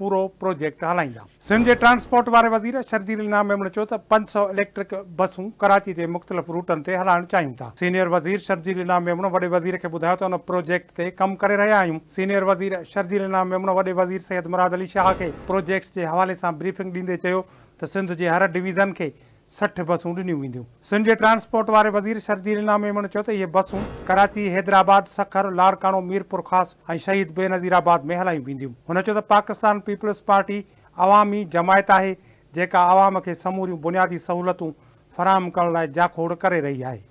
पूरो प्रोजेक्ट हलाईंदा सिंध जे ट्रांसपोर्ट वारे वज़ीर मेमण चयो त पंज सौ इलेक्ट्रिक बसूं कराची ते मुख़्तलिफ़ रूटनि ते हलाइणु चाहियूं था सीनियर वज़ीर शर्जील इनाम मेमण वॾे वज़ीर खे ॿुधायो त हुन प्रोजेक्ट ते कमु करे रहिया आहियूं सीनियर वज़ीर शर्जील इनाम मेमण वॾे वज़ीर सैद मुराद अली शाह खे प्रोजेक्ट जे हवाले सां ब्रीफिंग ॾींदे चयो त सिंध जे हर डिवीज़न खे सठ बसूं ॾिनियूं वेंदियूं सिंध जे ट्रांसपोर्ट वारे वज़ीर शर्जील इलाही हुन चयो त इहे बसूं कराची हैदराबाद सखर लाड़कानो मीरपुर ख़ासि ऐं शहीद बेनज़ीराबाद में हलायूं वेंदियूं हुन चयो त पाकिस्तान पीपल्स पार्टी अवामी जमायत आहे जेका आवाम खे समूरियूं बुनियादी सहूलियतूं फरहम करण लाइ झाखोड़ करे रही आहे